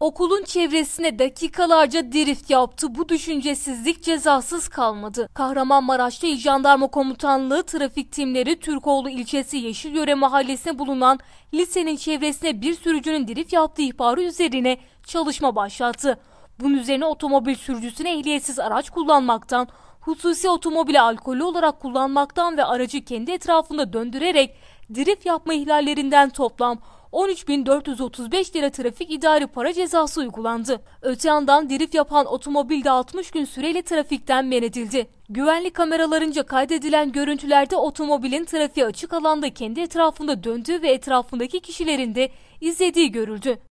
Okulun çevresine dakikalarca drift yaptı. Bu düşüncesizlik cezasız kalmadı. Kahramanmaraş'ta İl Jandarma Komutanlığı trafik timleri Türkoğlu ilçesi Yeşilyöre mahallesine bulunan lisenin çevresine bir sürücünün drift yaptığı ihbarı üzerine çalışma başlattı. Bunun üzerine otomobil sürücüsüne ehliyetsiz araç kullanmaktan, hususi otomobili alkolü olarak kullanmaktan ve aracı kendi etrafında döndürerek drift yapma ihlallerinden toplam 13.435 lira trafik idari para cezası uygulandı. Öte yandan drift yapan otomobilde 60 gün süreyle trafikten men edildi. Güvenlik kameralarınca kaydedilen görüntülerde otomobilin trafiğe açık alanda kendi etrafında döndüğü ve etrafındaki kişilerin de izlediği görüldü.